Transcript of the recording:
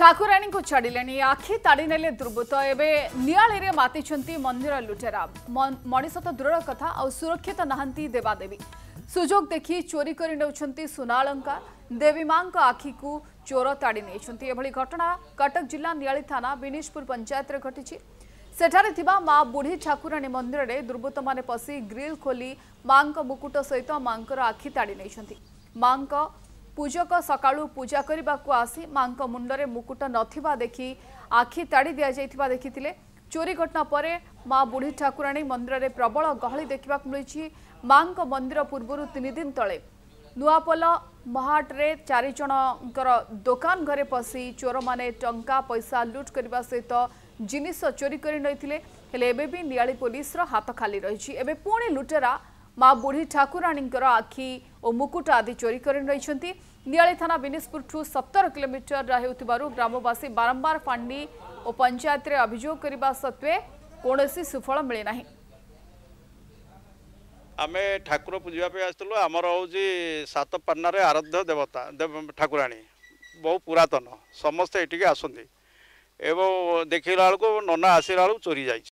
ঠাকুরাণী ছাড়লে আখি তাড়ি নেলে দুর্বৃত্ত এবে নিয়াড়ে মাতি মন্দির লুটেরা মনিষ তো দূরর কথা আরক্ষিত না দেবাদেবী সুযোগ দেখি চোরি করে নেওয়া সোনালঙ্কা দেবী মা আখি কু চোর তাড়ি নিয়েছেন এভাবে ঘটনা কটক জেলা নিয়াড়ি থানা বিনিশপুর পঞ্চায়েতের ঘটিছে ସେଠାରେ ଥିବା ମା ବୁଢ଼ୀ ଠାକୁରାଣୀ ମନ୍ଦିରରେ ଦୁର୍ବୃତ୍ତମାନେ ପଶି ଗ୍ରିଲ୍ ଖୋଲି ମାଙ୍କ ମୁକୁଟ ସହିତ ମାଙ୍କର ଆଖି ତାଡ଼ି ନେଇଛନ୍ତି ମାଙ୍କ ପୂଜକ ସକାଳୁ ପୂଜା କରିବାକୁ ଆସି ମାଙ୍କ ମୁଣ୍ଡରେ ମୁକୁଟ ନଥିବା ଦେଖି ଆଖି ତାଡ଼ି ଦିଆଯାଇଥିବା ଦେଖିଥିଲେ ଚୋରି ଘଟଣା ପରେ ମା ବୁଢ଼ୀ ଠାକୁରାଣୀ ମନ୍ଦିରରେ ପ୍ରବଳ ଗହଳି ଦେଖିବାକୁ ମିଳିଛି ମାଙ୍କ ମନ୍ଦିର ପୂର୍ବରୁ ତିନି ଦିନ ତଳେ ନୂଆପୋଲ ମହାଟରେ ଚାରି ଜଣଙ୍କର ଦୋକାନ ଘରେ ପଶି ଚୋରମାନେ ଟଙ୍କା ପଇସା ଲୁଟ୍ କରିବା ସହିତ ଜିନିଷ ଚୋରି କରି ନେଇଥିଲେ ହେଲେ ଏବେ ବି ନିଆଳି ପୋଲିସର ହାତ ଖାଲି ରହିଛି ଏବେ ପୁଣି ଲୁଟେରା ମା ବୁଢ଼ୀ ଠାକୁରାଣୀଙ୍କର ଆଖି ଓ ମୁକୁଟ ଆଦି ଚୋରି କରି ରହିଛନ୍ତି ନିଆଳି ଥାନା ବିନିସପୁରଠୁ ସତର କିଲୋମିଟର ହେଉଥିବାରୁ ଗ୍ରାମବାସୀ ବାରମ୍ବାର ଫାଣ୍ଡି ଓ ପଞ୍ଚାୟତରେ ଅଭିଯୋଗ କରିବା ସତ୍ତ୍ୱେ କୌଣସି ସୁଫଳ ମିଳିନାହିଁ ଆମେ ଠାକୁର ପୂଜିବା ପାଇଁ ଆସିଥିଲୁ ଆମର ହେଉଛି ସାତ ପାନ୍ନାରେ ଆରାଧ୍ୟ ଦେବତା ଠାକୁରାଣୀ ବହୁ ପୁରାତନ ସମସ୍ତେ ଏଠିକି ଆସନ୍ତି ଏବଂ ଦେଖିଲା ବେଳକୁ ନନା ଆସିଲା ବେଳକୁ ଚୋରି ଯାଇଛି